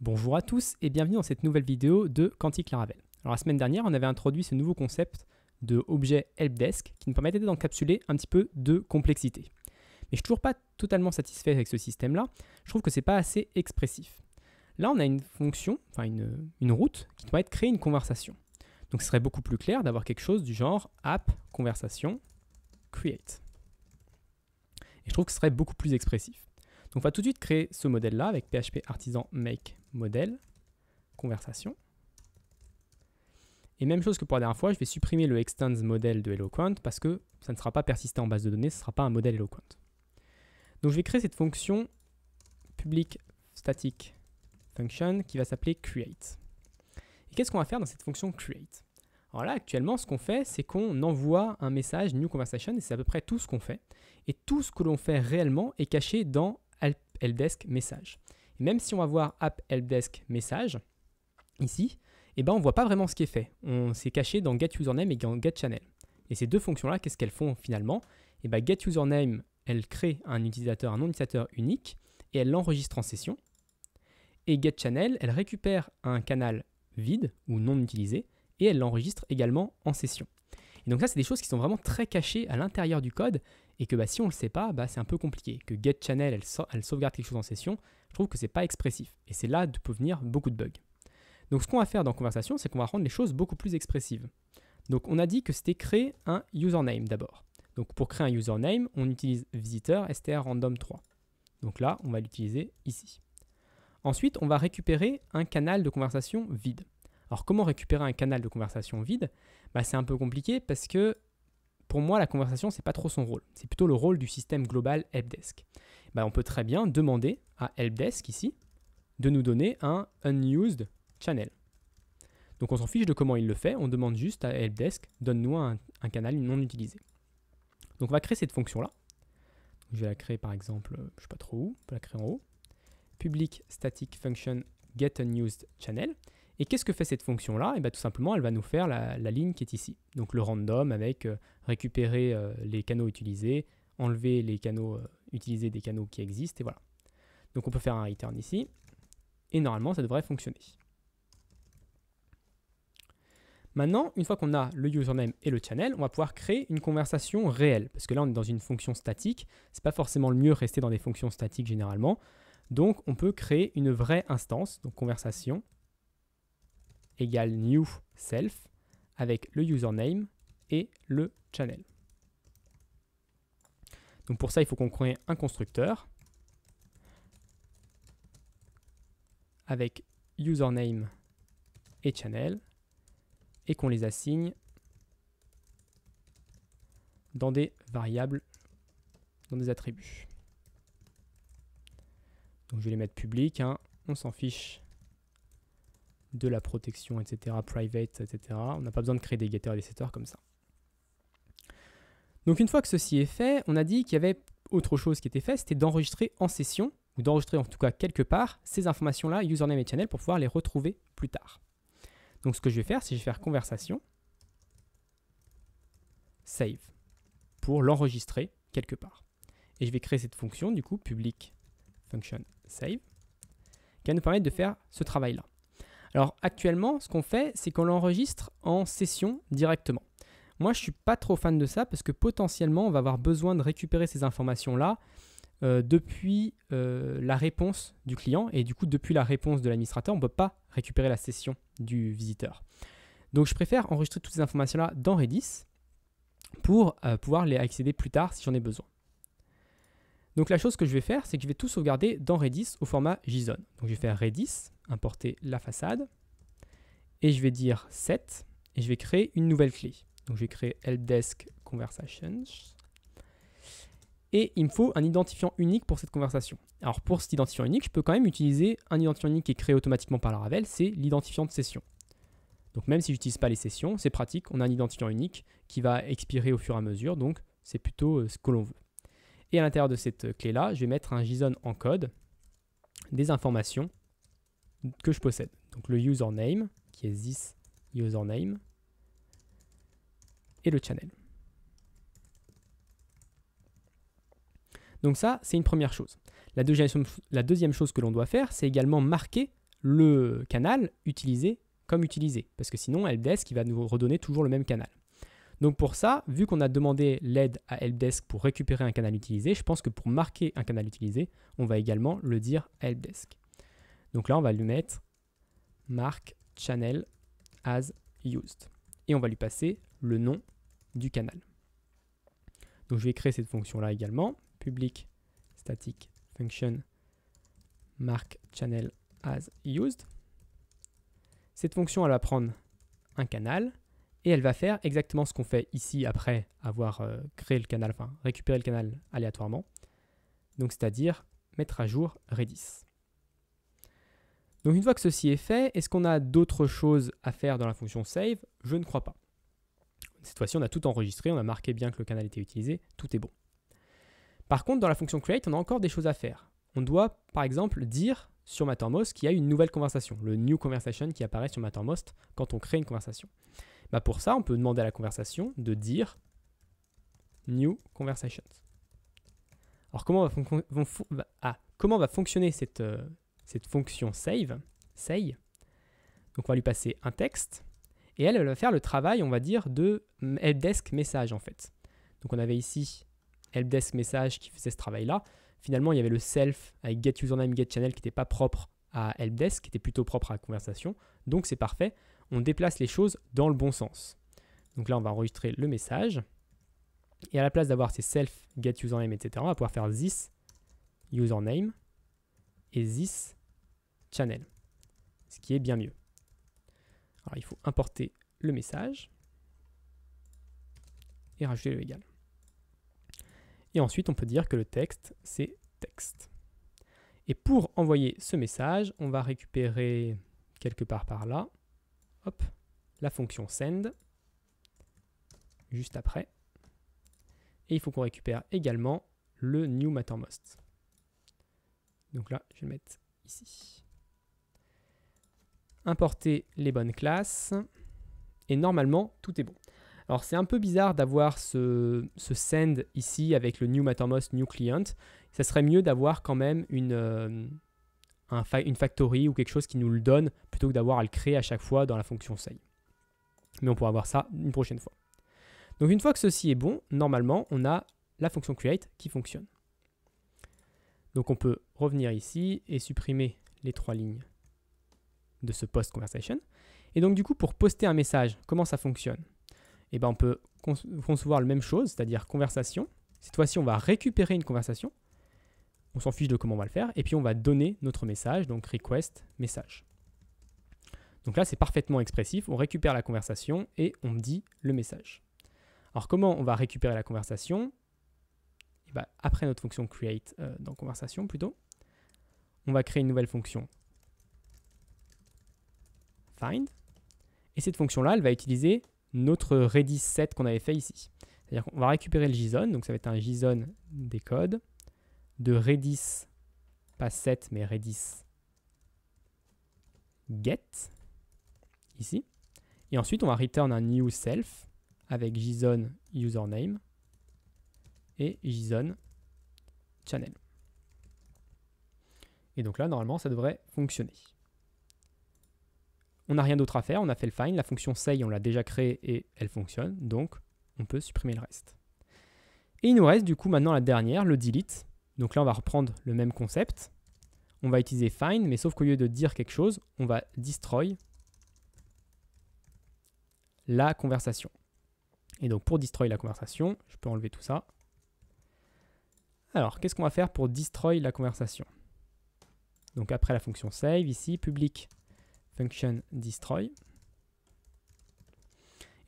Bonjour à tous et bienvenue dans cette nouvelle vidéo de Quantique Laravel. Alors la semaine dernière, on avait introduit ce nouveau concept de objet helpdesk qui nous permettait d'encapsuler un petit peu de complexité. Mais je suis toujours pas totalement satisfait avec ce système-là, je trouve que c'est pas assez expressif. Là, on a une fonction, enfin une, une route, qui doit être créer une conversation. Donc ce serait beaucoup plus clair d'avoir quelque chose du genre app conversation create. Et je trouve que ce serait beaucoup plus expressif. Donc on va tout de suite créer ce modèle-là avec PHP artisan make model conversation. Et même chose que pour la dernière fois, je vais supprimer le extends model de Eloquent parce que ça ne sera pas persisté en base de données, ce ne sera pas un modèle Eloquent. Donc je vais créer cette fonction public static function qui va s'appeler create. Et qu'est-ce qu'on va faire dans cette fonction create Alors là, actuellement, ce qu'on fait, c'est qu'on envoie un message new conversation et c'est à peu près tout ce qu'on fait. Et tout ce que l'on fait réellement est caché dans helpdesk message. Et même si on va voir app helpdesk message, ici, eh ben, on ne voit pas vraiment ce qui est fait. On s'est caché dans get username et dans get channel. Et ces deux fonctions-là, qu'est-ce qu'elles font finalement eh ben, get username, elle crée un utilisateur, un nom utilisateur unique, et elle l'enregistre en session. Et get channel, elle récupère un canal vide ou non utilisé, et elle l'enregistre également en session. Et donc ça, c'est des choses qui sont vraiment très cachées à l'intérieur du code et que bah, si on le sait pas, bah, c'est un peu compliqué. Que get channel, elle, sauvegarde quelque chose en session, je trouve que c'est pas expressif. Et c'est là que peut venir beaucoup de bugs. Donc ce qu'on va faire dans conversation, c'est qu'on va rendre les choses beaucoup plus expressives. Donc on a dit que c'était créer un username d'abord. Donc pour créer un username, on utilise visiteur str random 3. Donc là, on va l'utiliser ici. Ensuite, on va récupérer un canal de conversation vide. Alors comment récupérer un canal de conversation vide bah, C'est un peu compliqué parce que pour moi, la conversation, c'est pas trop son rôle. C'est plutôt le rôle du système global helpdesk. Bah, on peut très bien demander à helpdesk ici de nous donner un unused channel. Donc on s'en fiche de comment il le fait, on demande juste à helpdesk donne-nous un, canal non utilisé. Donc on va créer cette fonction-là. Je vais la créer par exemple, euh, je sais pas trop où, on peut la créer en haut. Public static function get unused channel. Et qu'est-ce que fait cette fonction-là Et eh bien tout simplement, elle va nous faire la, ligne qui est ici. Donc le random avec euh, récupérer euh, les canaux utilisés, enlever les canaux, euh, utilisés des canaux qui existent, et voilà. Donc on peut faire un return ici, et normalement ça devrait fonctionner. Maintenant, une fois qu'on a le username et le channel, on va pouvoir créer une conversation réelle. Parce que là, on est dans une fonction statique. C'est pas forcément le mieux rester dans des fonctions statiques généralement. Donc, on peut créer une vraie instance, donc conversation, égale new self avec le username et le channel. Donc pour ça, il faut qu'on crée un constructeur avec username et channel et qu'on les assigne dans des variables, dans des attributs. Donc je vais les mettre public, hein, on s'en fiche de la protection, etc., private, etc. On n'a pas besoin de créer des getters et des setters comme ça. Donc une fois que ceci est fait, on a dit qu'il y avait autre chose qui était fait, c'était d'enregistrer en session, ou d'enregistrer en tout cas quelque part, ces informations-là, username et channel, pour pouvoir les retrouver plus tard. Donc ce que je vais faire, c'est je vais faire conversation, save, pour l'enregistrer quelque part. Et je vais créer cette fonction, du coup, public function save, qui va nous permettre de faire ce travail-là. Alors actuellement, ce qu'on fait, c'est qu'on l'enregistre en session directement. Moi, je ne suis pas trop fan de ça parce que potentiellement, on va avoir besoin de récupérer ces informations-là euh, depuis euh, la réponse du client et du coup, depuis la réponse de l'administrateur, on ne peut pas récupérer la session du visiteur. Donc, je préfère enregistrer toutes ces informations-là dans Redis pour euh, pouvoir les accéder plus tard si j'en ai besoin. Donc, la chose que je vais faire, c'est que je vais tout sauvegarder dans Redis au format JSON. Donc, je vais faire Redis importer la façade, et je vais dire set, et je vais créer une nouvelle clé. Donc je vais créer helpdesk conversations, et il me faut un identifiant unique pour cette conversation. Alors pour cet identifiant unique, je peux quand même utiliser un identifiant unique qui est créé automatiquement par la Ravel, c'est l'identifiant de session. Donc même si je n'utilise pas les sessions, c'est pratique, on a un identifiant unique qui va expirer au fur et à mesure, donc c'est plutôt euh, ce que l'on veut. Et à l'intérieur de cette euh, clé-là, je vais mettre un JSON en code, des informations que je possède. Donc le username, qui est this username, et le channel. Donc ça, c'est une première chose. La deuxième, chose que l'on doit faire, c'est également marquer le canal utilisé comme utilisé, parce que sinon Helpdesk il va nous redonner toujours le même canal. Donc pour ça, vu qu'on a demandé l'aide à Helpdesk pour récupérer un canal utilisé, je pense que pour marquer un canal utilisé, on va également le dire Helpdesk. Donc là, on va lui mettre mark channel as used. Et on va lui passer le nom du canal. Donc je vais créer cette fonction-là également. Public static function mark channel as used. Cette fonction, elle va prendre un canal et elle va faire exactement ce qu'on fait ici après avoir euh, créé le canal, enfin récupéré le canal aléatoirement. Donc c'est-à-dire mettre à jour Redis. Donc une fois que ceci est fait, est-ce qu'on a d'autres choses à faire dans la fonction save Je ne crois pas. Cette fois-ci, on a tout enregistré, on a marqué bien que le canal était utilisé, tout est bon. Par contre, dans la fonction create, on a encore des choses à faire. On doit, par exemple, dire sur Mattermost qu'il y a une nouvelle conversation, le new conversation qui apparaît sur Mattermost quand on crée une conversation. Bah pour ça, on peut demander à la conversation de dire new conversations. Alors comment va, ah, fonctionner cette, euh, cette fonction save, say, Donc on va lui passer un texte et elle, elle va faire le travail, on va dire, de helpdesk message en fait. Donc on avait ici helpdesk message qui faisait ce travail-là. Finalement, il y avait le self avec get username, get channel qui n'était pas propre à helpdesk, qui était plutôt propre à la conversation. Donc c'est parfait, on déplace les choses dans le bon sens. Donc là, on va enregistrer le message. Et à la place d'avoir ces self, get username, etc., on va pouvoir faire this username et this channel, ce qui est bien mieux. Alors il faut importer le message et rajouter le égal. Et ensuite, on peut dire que le texte, c'est texte. Et pour envoyer ce message, on va récupérer quelque part par là, hop, la fonction send, juste après. Et il faut qu'on récupère également le new mattermost. Donc là, je vais le mettre ici importer les bonnes classes, et normalement, tout est bon. Alors c'est un peu bizarre d'avoir ce, send ici avec le new Mattermost, new client. Ça serait mieux d'avoir quand même une, euh, une factory ou quelque chose qui nous le donne plutôt que d'avoir à le créer à chaque fois dans la fonction save. Mais on pourra voir ça une prochaine fois. Donc une fois que ceci est bon, normalement on a la fonction create qui fonctionne. Donc on peut revenir ici et supprimer les trois lignes de ce post conversation. Et donc du coup, pour poster un message, comment ça fonctionne Eh ben, on peut concevoir la même chose, c'est-à-dire conversation. Cette fois-ci, on va récupérer une conversation. On s'en fiche de comment on va le faire. Et puis, on va donner notre message, donc request message. Donc là, c'est parfaitement expressif. On récupère la conversation et on dit le message. Alors, comment on va récupérer la conversation eh ben, Après notre fonction create euh, dans conversation plutôt, on va créer une nouvelle fonction find. Et cette fonction-là, elle va utiliser notre redis set qu'on avait fait ici. C'est-à-dire qu'on va récupérer le JSON, donc ça va être un JSON des codes de redis, pas set, mais redis get, ici. Et ensuite, on va return un new self avec JSON username et JSON channel. Et donc là, normalement, ça devrait fonctionner on n'a rien d'autre à faire, on a fait le find, la fonction save, on l'a déjà créée et elle fonctionne, donc on peut supprimer le reste. Et il nous reste du coup maintenant la dernière, le delete. Donc là, on va reprendre le même concept. On va utiliser find, mais sauf qu'au lieu de dire quelque chose, on va destroy la conversation. Et donc pour destroy la conversation, je peux enlever tout ça. Alors, qu'est-ce qu'on va faire pour destroy la conversation Donc après la fonction save, ici, public function destroy.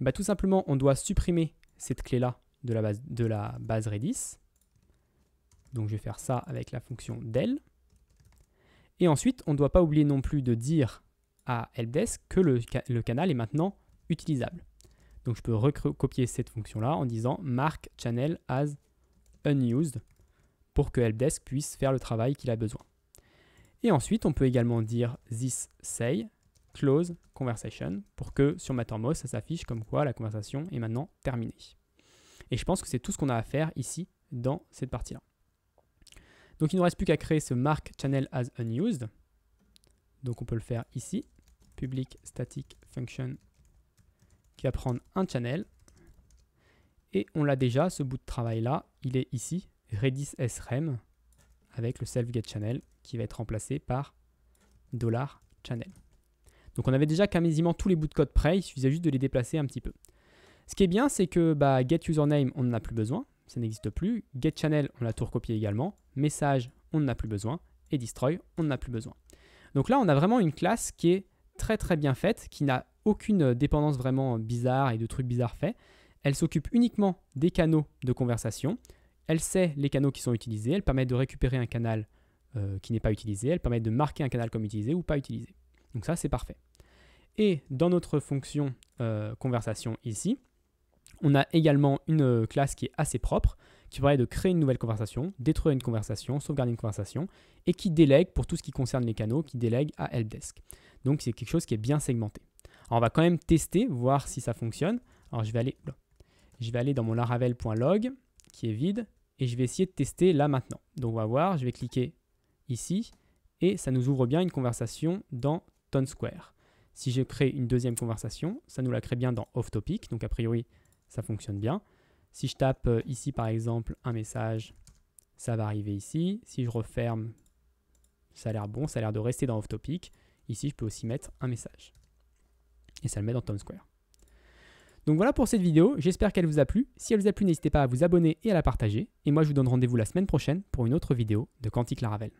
Et bah, tout simplement, on doit supprimer cette clé-là de, la base, de la base Redis. Donc je vais faire ça avec la fonction del. Et ensuite, on ne doit pas oublier non plus de dire à helpdesk que le, le canal est maintenant utilisable. Donc je peux recopier cette fonction-là en disant mark channel as unused pour que helpdesk puisse faire le travail qu'il a besoin. Et ensuite, on peut également dire this say close conversation pour que sur Mattermost, ça s'affiche comme quoi la conversation est maintenant terminée. Et je pense que c'est tout ce qu'on a à faire ici dans cette partie-là. Donc il ne nous reste plus qu'à créer ce mark channel as unused. Donc on peut le faire ici, public static function qui va prendre un channel. Et on l'a déjà, ce bout de travail-là, il est ici, redis srem avec le self get channel qui va être remplacé par $channel. Donc on avait déjà quasiment tous les bouts de code prêts, il suffisait juste de les déplacer un petit peu. Ce qui est bien, c'est que GetUserName, bah, get on n'en a plus besoin, ça n'existe plus. GetChannel, on l'a tout recopié également. Message, on n'en a plus besoin. Et destroy, on n'en a plus besoin. Donc là, on a vraiment une classe qui est très très bien faite, qui n'a aucune dépendance vraiment bizarre et de trucs bizarres faits. Elle s'occupe uniquement des canaux de conversation. Elle sait les canaux qui sont utilisés. Elle permet de récupérer un canal euh, qui n'est pas utilisé. Elle permet de marquer un canal comme utilisé ou pas utilisé. Donc ça, c'est parfait. Et dans notre fonction euh, conversation ici, on a également une euh, classe qui est assez propre, qui permet de créer une nouvelle conversation, détruire une conversation, sauvegarder une conversation, et qui délègue pour tout ce qui concerne les canaux, qui délègue à Helpdesk. Donc c'est quelque chose qui est bien segmenté. Alors on va quand même tester, voir si ça fonctionne. Alors je vais aller, je vais aller dans mon laravel.log qui est vide et je vais essayer de tester là maintenant. Donc on va voir, je vais cliquer ici et ça nous ouvre bien une conversation dans tone square. Si je crée une deuxième conversation, ça nous la crée bien dans off topic, donc a priori ça fonctionne bien. Si je tape euh, ici par exemple un message, ça va arriver ici. Si je referme, ça a l'air bon, ça a l'air de rester dans off topic. Ici, je peux aussi mettre un message. Et ça le met dans Tone Square. Donc voilà pour cette vidéo, j'espère qu'elle vous a plu. Si elle vous a plu, n'hésitez pas à vous abonner et à la partager. Et moi, je vous donne rendez-vous la semaine prochaine pour une autre vidéo de Quantique Laravel.